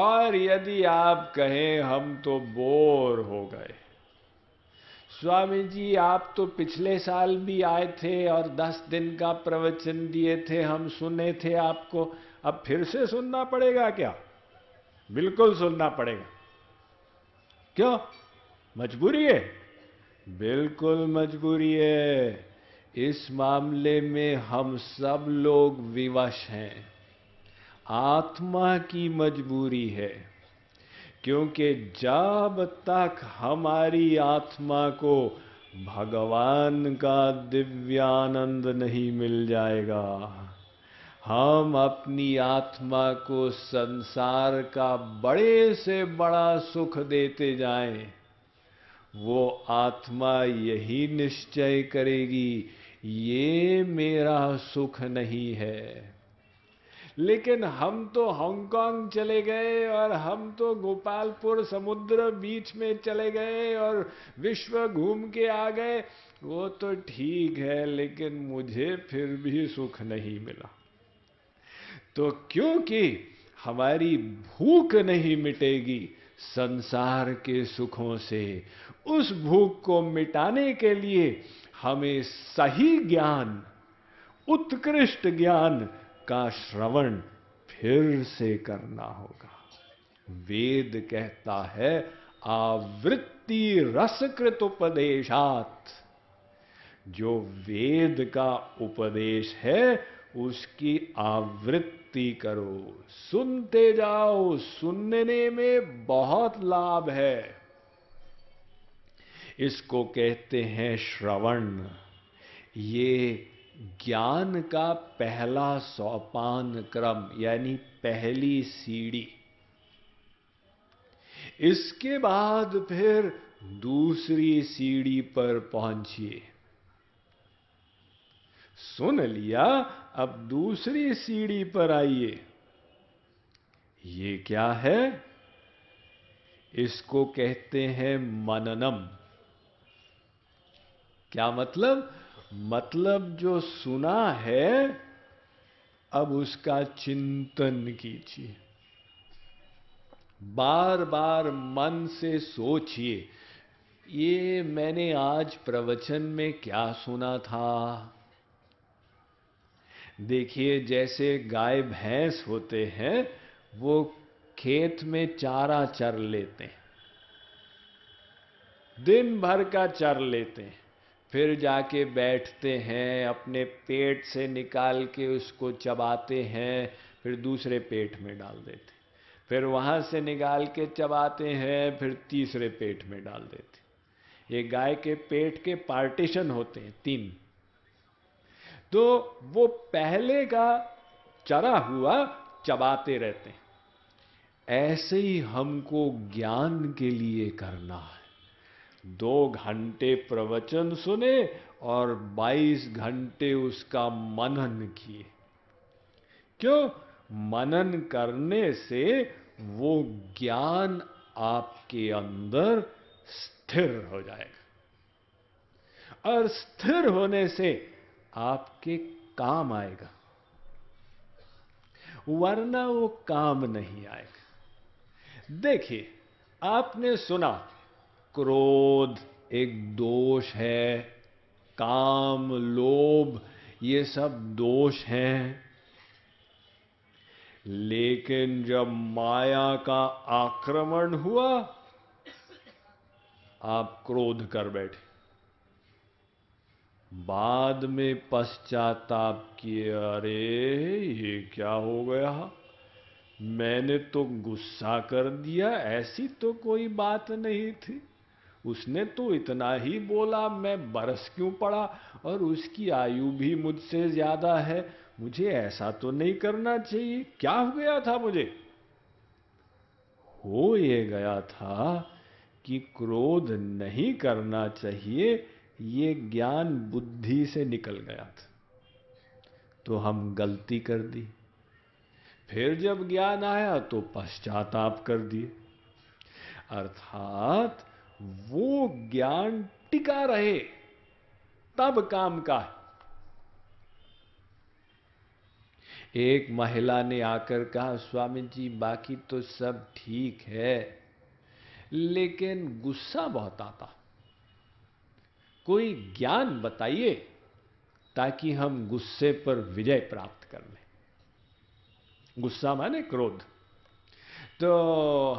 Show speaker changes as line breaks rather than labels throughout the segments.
और यदि आप कहें हम तो बोर हो गए स्वामी जी आप तो पिछले साल भी आए थे और दस दिन का प्रवचन दिए थे हम सुने थे आपको अब फिर से सुनना पड़ेगा क्या बिल्कुल सुनना पड़ेगा क्यों मजबूरी है बिल्कुल मजबूरी है इस मामले में हम सब लोग विवश हैं आत्मा की मजबूरी है क्योंकि जब तक हमारी आत्मा को भगवान का दिव्यानंद नहीं मिल जाएगा हम अपनी आत्मा को संसार का बड़े से बड़ा सुख देते जाएं, वो आत्मा यही निश्चय करेगी ये मेरा सुख नहीं है लेकिन हम तो हांगकांग चले गए और हम तो गोपालपुर समुद्र बीच में चले गए और विश्व घूम के आ गए वो तो ठीक है लेकिन मुझे फिर भी सुख नहीं मिला तो क्योंकि हमारी भूख नहीं मिटेगी संसार के सुखों से उस भूख को मिटाने के लिए हमें सही ज्ञान उत्कृष्ट ज्ञान का श्रवण फिर से करना होगा वेद कहता है आवृत्ति रसकृत उपदेशात जो वेद का उपदेश है उसकी आवृत्ति करो सुनते जाओ सुनने में बहुत लाभ है इसको कहते हैं श्रवण ये ज्ञान का पहला सोपान क्रम यानी पहली सीढ़ी इसके बाद फिर दूसरी सीढ़ी पर पहुंचिए सुन लिया अब दूसरी सीढ़ी पर आइए ये क्या है इसको कहते हैं मननम क्या मतलब मतलब जो सुना है अब उसका चिंतन कीजिए बार बार मन से सोचिए ये मैंने आज प्रवचन में क्या सुना था देखिए जैसे गाय भैंस होते हैं वो खेत में चारा चर लेते हैं दिन भर का चर लेते हैं फिर जाके बैठते हैं अपने पेट से निकाल के उसको चबाते हैं फिर दूसरे पेट में डाल देते फिर वहां से निकाल के चबाते हैं फिर तीसरे पेट में डाल देते ये गाय के पेट के पार्टीशन होते हैं तीन तो वो पहले का चरा हुआ चबाते रहते हैं ऐसे ही हमको ज्ञान के लिए करना है दो घंटे प्रवचन सुने और 22 घंटे उसका मनन किए क्यों मनन करने से वो ज्ञान आपके अंदर स्थिर हो जाएगा और स्थिर होने से आपके काम आएगा वरना वो काम नहीं आएगा देखिए आपने सुना क्रोध एक दोष है काम लोभ ये सब दोष हैं लेकिन जब माया का आक्रमण हुआ आप क्रोध कर बैठे बाद में पश्चाताप किए अरे ये क्या हो गया मैंने तो गुस्सा कर दिया ऐसी तो कोई बात नहीं थी उसने तो इतना ही बोला मैं बरस क्यों पड़ा और उसकी आयु भी मुझसे ज्यादा है मुझे ऐसा तो नहीं करना चाहिए क्या हो गया था मुझे हो ये गया था कि क्रोध नहीं करना चाहिए ये ज्ञान बुद्धि से निकल गया था तो हम गलती कर दी फिर जब ज्ञान आया तो पश्चाताप कर दिए अर्थात वो ज्ञान टिका रहे तब काम का है एक महिला ने आकर कहा स्वामी जी बाकी तो सब ठीक है लेकिन गुस्सा बहुत आता कोई ज्ञान बताइए ताकि हम गुस्से पर विजय प्राप्त कर लें गुस्सा माने क्रोध तो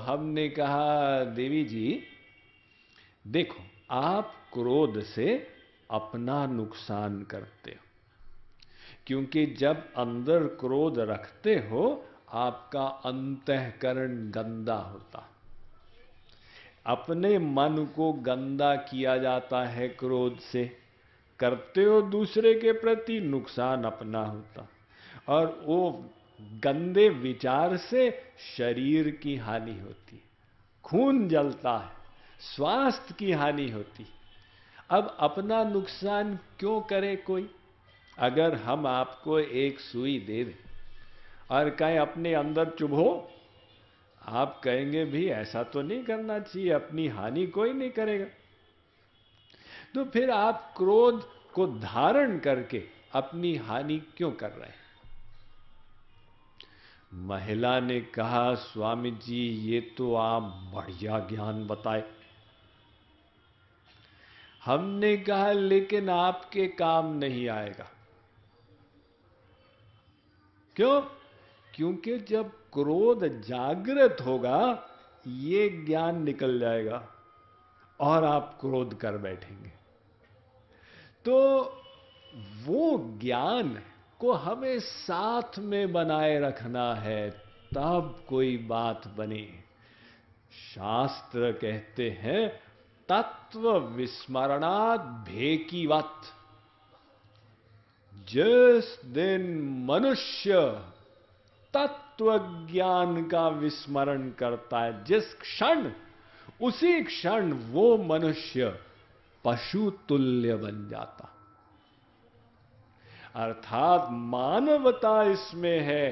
हमने कहा देवी जी देखो आप क्रोध से अपना नुकसान करते हो क्योंकि जब अंदर क्रोध रखते हो आपका अंतकरण गंदा होता अपने मन को गंदा किया जाता है क्रोध से करते हो दूसरे के प्रति नुकसान अपना होता और वो गंदे विचार से शरीर की हानि होती खून जलता है स्वास्थ्य की हानि होती अब अपना नुकसान क्यों करे कोई अगर हम आपको एक सुई दे दें और कहें अपने अंदर चुभो आप कहेंगे भी ऐसा तो नहीं करना चाहिए अपनी हानि कोई नहीं करेगा तो फिर आप क्रोध को धारण करके अपनी हानि क्यों कर रहे हैं महिला ने कहा स्वामी जी ये तो आप बढ़िया ज्ञान बताए हमने कहा लेकिन आपके काम नहीं आएगा क्यों क्योंकि जब क्रोध जागृत होगा ये ज्ञान निकल जाएगा और आप क्रोध कर बैठेंगे तो वो ज्ञान को हमें साथ में बनाए रखना है तब कोई बात बने शास्त्र कहते हैं तत्व विस्मरणात भेकीवत जिस दिन मनुष्य तत्व ज्ञान का विस्मरण करता है जिस क्षण उसी क्षण वो मनुष्य पशु तुल्य बन जाता अर्थात मानवता इसमें है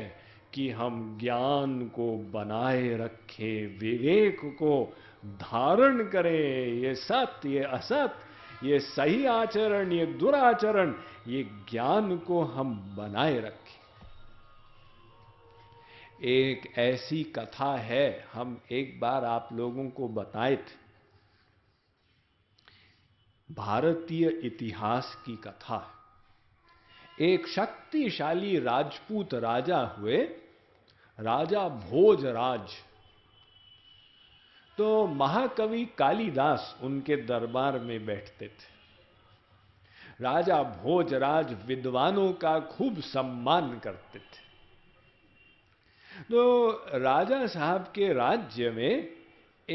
कि हम ज्ञान को बनाए रखें विवेक को धारण करें ये सत्य ये असत ये सही आचरण ये दुराचरण ये ज्ञान को हम बनाए रखें एक ऐसी कथा है हम एक बार आप लोगों को बताए थे भारतीय इतिहास की कथा एक शक्तिशाली राजपूत राजा हुए राजा भोज राज तो महाकवि कालिदास उनके दरबार में बैठते थे राजा भोजराज विद्वानों का खूब सम्मान करते थे तो राजा साहब के राज्य में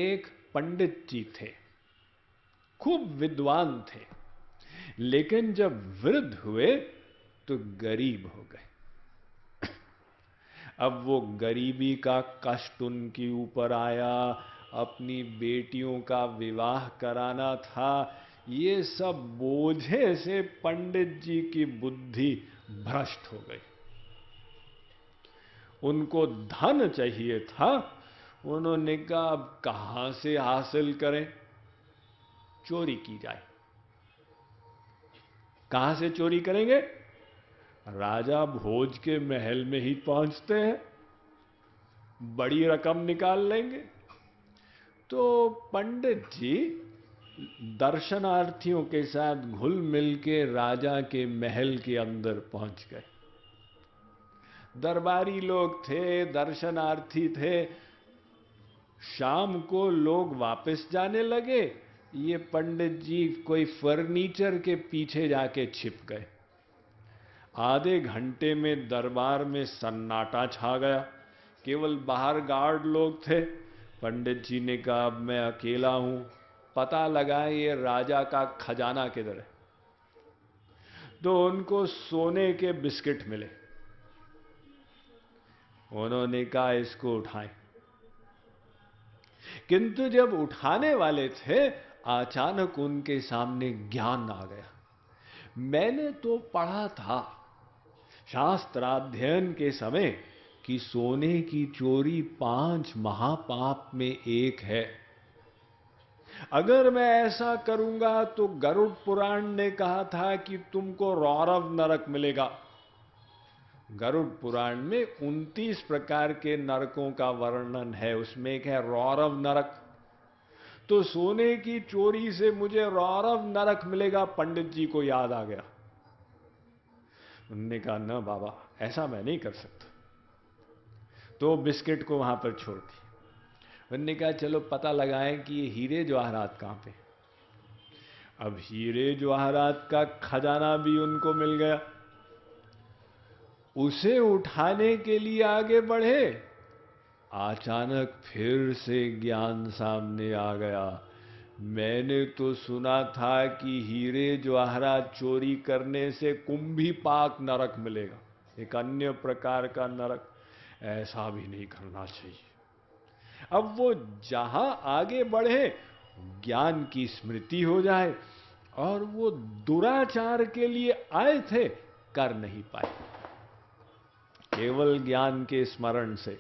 एक पंडित जी थे खूब विद्वान थे लेकिन जब वृद्ध हुए तो गरीब हो गए अब वो गरीबी का कष्ट उनके ऊपर आया अपनी बेटियों का विवाह कराना था ये सब बोझे से पंडित जी की बुद्धि भ्रष्ट हो गई उनको धन चाहिए था उन्होंने कहा अब कहां से हासिल करें चोरी की जाए कहां से चोरी करेंगे राजा भोज के महल में ही पहुंचते हैं बड़ी रकम निकाल लेंगे तो पंडित जी दर्शनार्थियों के साथ घुल मिल के राजा के महल के अंदर पहुंच गए दरबारी लोग थे दर्शनार्थी थे शाम को लोग वापस जाने लगे ये पंडित जी कोई फर्नीचर के पीछे जाके छिप गए आधे घंटे में दरबार में सन्नाटा छा गया केवल बाहर गार्ड लोग थे पंडित जी ने कहा अब मैं अकेला हूं पता लगा ये राजा का खजाना किधर है तो उनको सोने के बिस्किट मिले उन्होंने कहा इसको उठाए किंतु जब उठाने वाले थे अचानक उनके सामने ज्ञान आ गया मैंने तो पढ़ा था शास्त्राध्ययन के समय कि सोने की चोरी पांच महापाप में एक है अगर मैं ऐसा करूंगा तो गरुड़ पुराण ने कहा था कि तुमको रौरव नरक मिलेगा गरुड़ पुराण में उनतीस प्रकार के नरकों का वर्णन है उसमें एक है रौरव नरक तो सोने की चोरी से मुझे रौरव नरक मिलेगा पंडित जी को याद आ गया उनने कहा न बाबा ऐसा मैं नहीं कर सकता तो बिस्किट को वहां पर छोड़ दी उनने कहा चलो पता लगाएं कि ये हीरे जवाहरात कहां पे अब हीरे जवाहरात का खजाना भी उनको मिल गया उसे उठाने के लिए आगे बढ़े अचानक फिर से ज्ञान सामने आ गया मैंने तो सुना था कि हीरे जवाहरात चोरी करने से कुंभी पाक नरक मिलेगा एक अन्य प्रकार का नरक ऐसा भी नहीं करना चाहिए अब वो जहां आगे बढ़े ज्ञान की स्मृति हो जाए और वो दुराचार के लिए आए थे कर नहीं पाए केवल ज्ञान के स्मरण से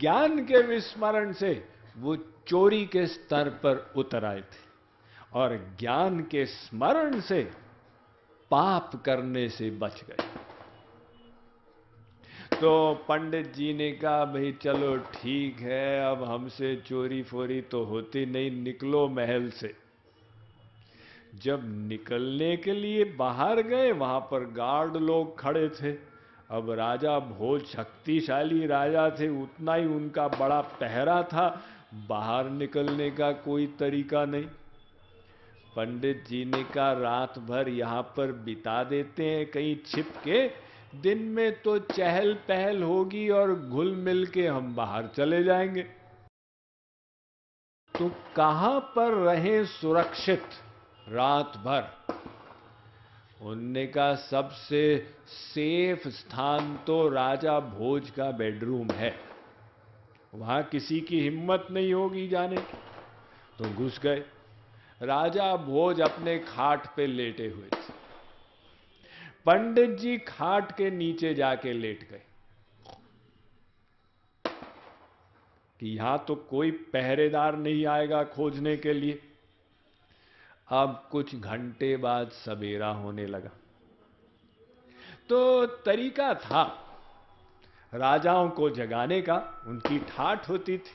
ज्ञान के विस्मरण से वो चोरी के स्तर पर उतर आए थे और ज्ञान के स्मरण से पाप करने से बच गए तो पंडित जी ने कहा भाई चलो ठीक है अब हमसे चोरी फोरी तो होती नहीं निकलो महल से जब निकलने के लिए बाहर गए वहां पर गार्ड लोग खड़े थे अब राजा बहुत शक्तिशाली राजा थे उतना ही उनका बड़ा पहरा था बाहर निकलने का कोई तरीका नहीं पंडित जी ने कहा रात भर यहां पर बिता देते हैं कहीं छिप के दिन में तो चहल पहल होगी और घुल मिल के हम बाहर चले जाएंगे तो कहां पर रहे सुरक्षित रात भर उनने का सबसे सेफ स्थान तो राजा भोज का बेडरूम है वहां किसी की हिम्मत नहीं होगी जाने की तो घुस गए राजा भोज अपने खाट पे लेटे हुए थे पंडित जी खाट के नीचे जाके लेट गए कि यहां तो कोई पहरेदार नहीं आएगा खोजने के लिए अब कुछ घंटे बाद सवेरा होने लगा तो तरीका था राजाओं को जगाने का उनकी ठाठ होती थी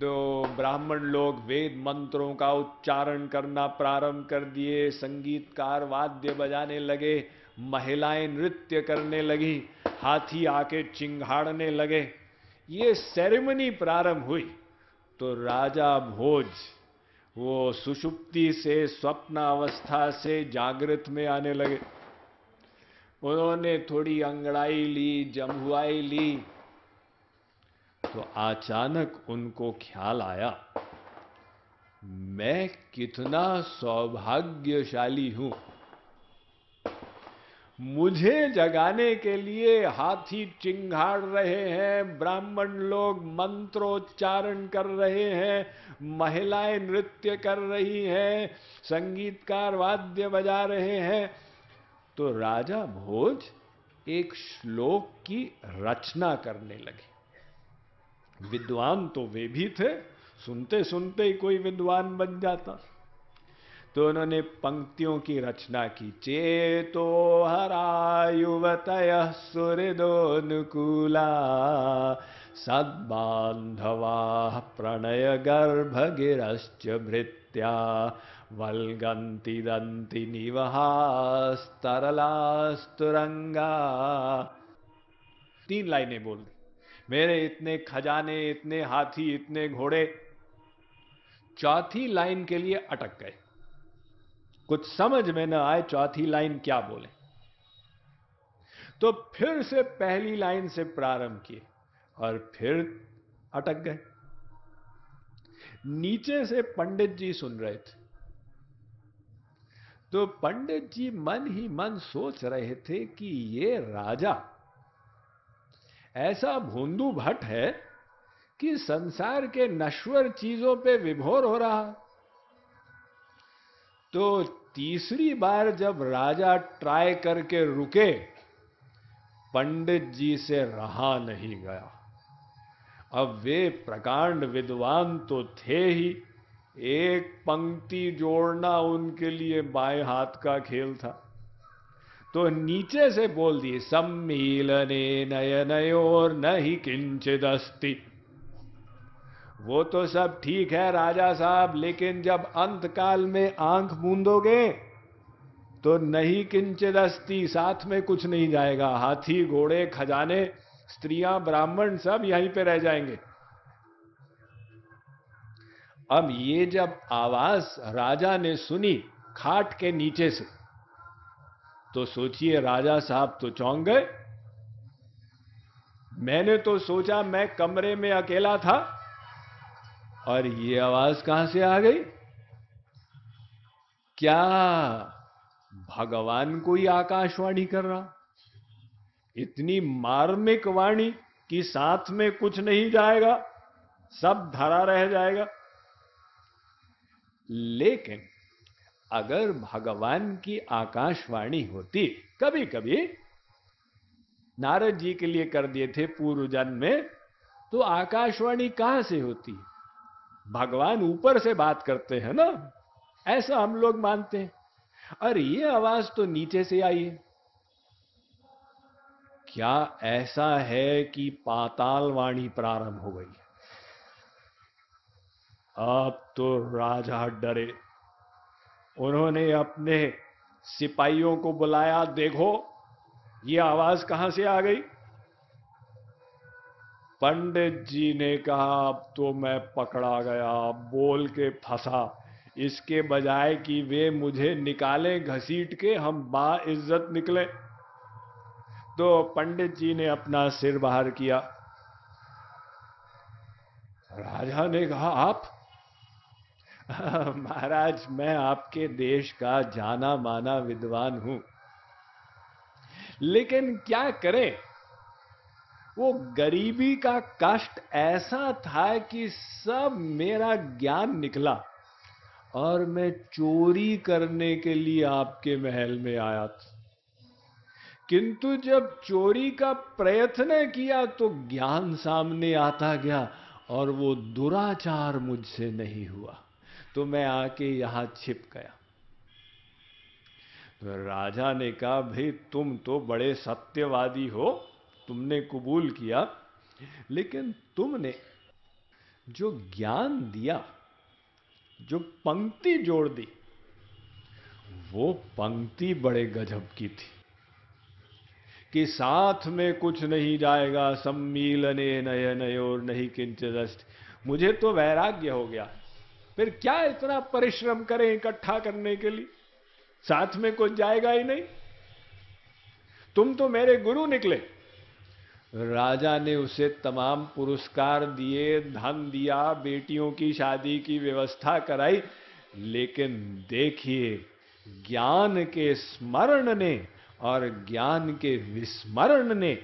तो ब्राह्मण लोग वेद मंत्रों का उच्चारण करना प्रारंभ कर दिए संगीतकार वाद्य बजाने लगे महिलाएं नृत्य करने लगी हाथी आके चिंगाड़ने लगे ये सेरेमनी प्रारंभ हुई तो राजा भोज वो सुषुप्ति से स्वप्न अवस्था से जागृत में आने लगे उन्होंने थोड़ी अंगड़ाई ली जमुआई ली तो अचानक उनको ख्याल आया मैं कितना सौभाग्यशाली हूं मुझे जगाने के लिए हाथी चिंघाड़ रहे हैं ब्राह्मण लोग मंत्रोच्चारण कर रहे हैं महिलाएं नृत्य कर रही हैं संगीतकार वाद्य बजा रहे हैं तो राजा भोज एक श्लोक की रचना करने लगे विद्वान तो वे भी थे सुनते सुनते ही कोई विद्वान बन जाता तो उन्होंने पंक्तियों की रचना की चेतो हरायुवत सुहृदोनुकूला सदबांधवा प्रणय गर्भ गिरश्च भृत्या वल्गन्ति दन्ति निवहास्तरलास्तुरंगा तीन लाइनें बोल दी मेरे इतने खजाने इतने हाथी इतने घोड़े चौथी लाइन के लिए अटक गए कुछ समझ में न आए चौथी लाइन क्या बोले तो फिर से पहली लाइन से प्रारंभ किए और फिर अटक गए नीचे से पंडित जी सुन रहे थे तो पंडित जी मन ही मन सोच रहे थे कि ये राजा ऐसा भोंदू भट्ट है कि संसार के नश्वर चीजों पे विभोर हो रहा तो तीसरी बार जब राजा ट्राई करके रुके पंडित जी से रहा नहीं गया अब वे प्रकांड विद्वान तो थे ही एक पंक्ति जोड़ना उनके लिए बाएं हाथ का खेल था तो नीचे से बोल दिए सम्मीलने और न ही किंचित अस्थि वो तो सब ठीक है राजा साहब लेकिन जब अंतकाल में आंख मूंदोगे तो नहीं किंचित अस्थि साथ में कुछ नहीं जाएगा हाथी घोड़े खजाने स्त्रियां ब्राह्मण सब यहीं पे रह जाएंगे अब ये जब आवाज राजा ने सुनी खाट के नीचे से तो सोचिए राजा साहब तो चौंक गए मैंने तो सोचा मैं कमरे में अकेला था और ये आवाज कहां से आ गई क्या भगवान कोई आकाशवाणी कर रहा इतनी मार्मिक वाणी कि साथ में कुछ नहीं जाएगा सब धरा रह जाएगा लेकिन अगर भगवान की आकाशवाणी होती कभी कभी नारद जी के लिए कर दिए थे पूर्व जन्म में तो आकाशवाणी कहां से होती भगवान ऊपर से बात करते हैं ना ऐसा हम लोग मानते हैं और ये आवाज तो नीचे से आई है क्या ऐसा है कि पाताल वाणी प्रारंभ हो गई अब तो राजा डरे उन्होंने अपने सिपाहियों को बुलाया देखो ये आवाज कहां से आ गई पंडित जी ने कहा अब तो मैं पकड़ा गया बोल के फंसा इसके बजाय कि वे मुझे निकाले घसीट के हम बा इज्जत निकले तो पंडित जी ने अपना सिर बाहर किया राजा ने कहा आप महाराज मैं आपके देश का जाना माना विद्वान हूं लेकिन क्या करें वो गरीबी का कष्ट ऐसा था कि सब मेरा ज्ञान निकला और मैं चोरी करने के लिए आपके महल में आया था किंतु जब चोरी का प्रयत्न किया तो ज्ञान सामने आता गया और वो दुराचार मुझसे नहीं हुआ तो मैं आके यहां छिप गया तो राजा ने कहा भाई तुम तो बड़े सत्यवादी हो तुमने कबूल किया लेकिन तुमने जो ज्ञान दिया जो पंक्ति जोड़ दी वो पंक्ति बड़े गजब की थी कि साथ में कुछ नहीं जाएगा सम्मीलने नये और नहीं किंचित मुझे तो वैराग्य हो गया फिर क्या इतना परिश्रम करें इकट्ठा करने के लिए साथ में कुछ जाएगा ही नहीं तुम तो मेरे गुरु निकले राजा ने उसे तमाम पुरस्कार दिए धन दिया बेटियों की शादी की व्यवस्था कराई लेकिन देखिए ज्ञान के स्मरण ने और ज्ञान के विस्मरण ने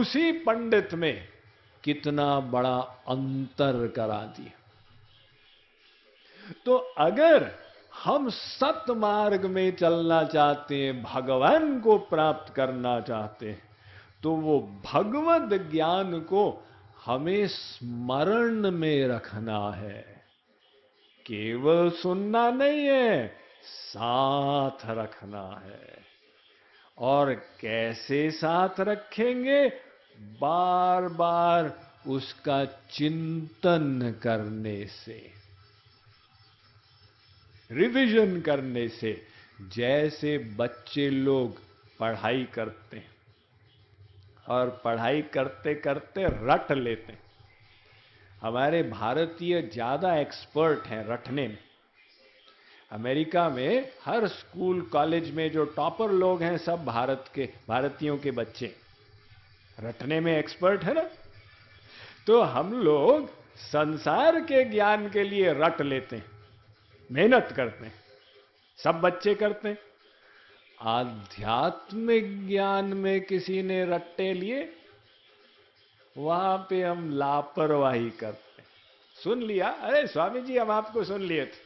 उसी पंडित में कितना बड़ा अंतर करा दिया तो अगर हम सत मार्ग में चलना चाहते हैं भगवान को प्राप्त करना चाहते हैं तो वो भगवत ज्ञान को हमें स्मरण में रखना है केवल सुनना नहीं है साथ रखना है और कैसे साथ रखेंगे बार बार उसका चिंतन करने से रिवीजन करने से जैसे बच्चे लोग पढ़ाई करते हैं और पढ़ाई करते करते रट लेते हैं हमारे भारतीय ज़्यादा एक्सपर्ट हैं रटने में अमेरिका में हर स्कूल कॉलेज में जो टॉपर लोग हैं सब भारत के भारतीयों के बच्चे रटने में एक्सपर्ट है ना तो हम लोग संसार के ज्ञान के लिए रट लेते हैं मेहनत करते हैं सब बच्चे करते हैं आध्यात्मिक ज्ञान में किसी ने रट्टे लिए वहां पे हम लापरवाही करते हैं सुन लिया अरे स्वामी जी हम आपको सुन लिए थे